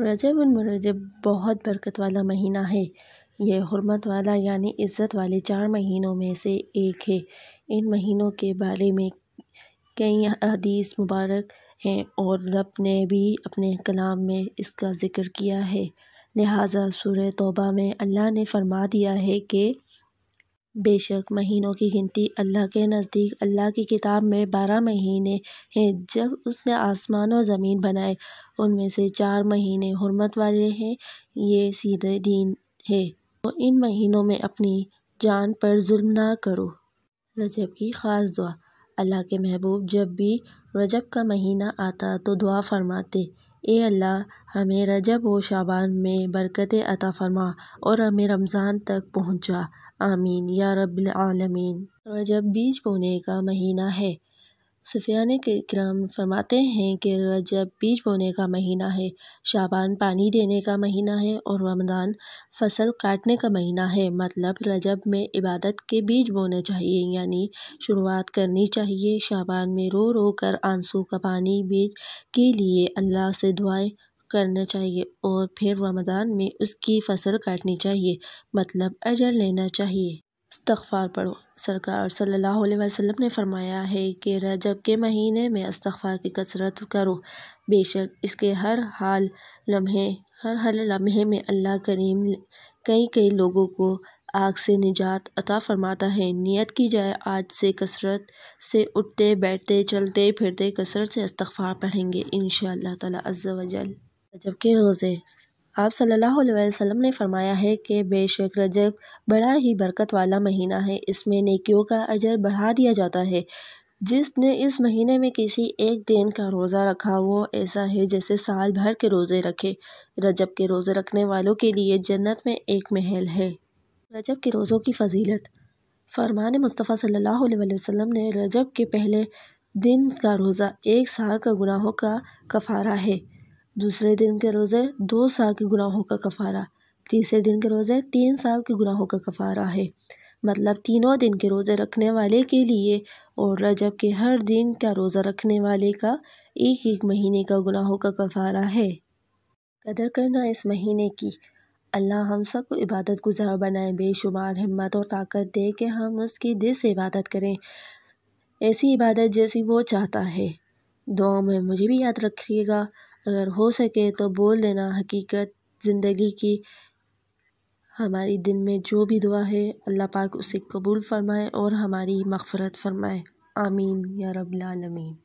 रजब बहुत बरकत वाला महीना है यह हरमत वाला यानी इज़्ज़त वाले चार महीनों में से एक है इन महीनों के बारे में कई हदीस मुबारक हैं और रब ने भी अपने कलाम में इसका ज़िक्र किया है लिहाजा सूर तोबा में अल्लाह ने फरमा दिया है कि बेशक महीनों की गिनती अल्लाह के नज़दीक अल्लाह की किताब में बारह महीने हैं जब उसने आसमान और ज़मीन बनाए उनमें से चार महीने हरमत वाले हैं ये सीधे दीन है तो इन महीनों में अपनी जान पर जुल्म ना करो रजब की ख़ास दुआ अल्लाह के महबूब जब भी रजब का महीना आता तो दुआ फरमाते ए अल्लाह हमें रजब व शाबान में बरकत अता फ़रमा और हमें रमज़ान तक पहुँचा आमीन या रब्बिल आलमीन रजब बीज बोने का महीना है सुफ़ियान क्रम फ़रमाते हैं कि रजब बीज बोने का महीना है शाबान पानी देने का महीना है और रमदान फ़सल काटने का महीना है मतलब रजब में इबादत के बीज बोने चाहिए यानी शुरुआत करनी चाहिए शाबान में रो रो कर आंसू का पानी बीज के लिए अल्लाह से दुआएं करना चाहिए और फिर रमदान में उसकी फ़सल काटनी चाहिए मतलब अजर लेना चाहिए इस्तफ़ार पढ़ो सरकार सल्लल्लाहु अलैहि वसल्लम ने फरमाया है कि रजब के महीने में इस्तग़फार की कसरत करो बेशक इसके हर हाल लम्हे हर हर लम्हे में अल्लाह करीम कई कई लोगों को आग से निजात अता फरमाता है नियत की जाए आज से कसरत से उठते बैठते चलते फिरते कसरत से इस्तग़फार पढ़ेंगे इन ताला अज़्ज़ा वजल रजब के रोज़े आप सल्लल्लाहु अलैहि वसल्लम ने फरमाया है कि बेशक रजब बड़ा ही बरकत वाला महीना है इसमें नेकियों का अजर बढ़ा दिया जाता है जिसने इस महीने में किसी एक दिन का रोज़ा रखा वो ऐसा है जैसे साल भर के रोज़े रखे रजब के रोज़े रखने वालों के लिए जन्नत में एक महल है रजब के रोज़ों की फजीलत फरमान मुस्तफ़ा सल्लल्लाहु अलैहि वसल्लम ने रजब के पहले दिन का रोज़ा एक साल का गुनाहों का कफारा है दूसरे दिन के रोज़े दो साल के गुनाहों का कफ़ारा तीसरे दिन के रोज़े तीन साल के गुनाहों का कफ़ारा है मतलब तीनों दिन के रोज़े रखने वाले के लिए और जबकि हर दिन का रोज़ा रखने वाले का एक एक महीने का गुनाहों का कफ़ारा है कदर करना इस महीने की अल्लाह हम सब को इबादत गुजार बनाए बेशुमार हिम्मत और ताकत दे के हम उसकी दिल से इबादत करें ऐसी इबादत जैसी वो चाहता है दुआ में मुझे भी याद रखिएगा अगर हो सके तो बोल देना हकीकत ज़िंदगी की हमारी दिल में जो भी दुआ है अल्लाह पाक उसे कबूल फ़रमाए और हमारी मफ़रत फ़रमाए आमीन या रब्बिल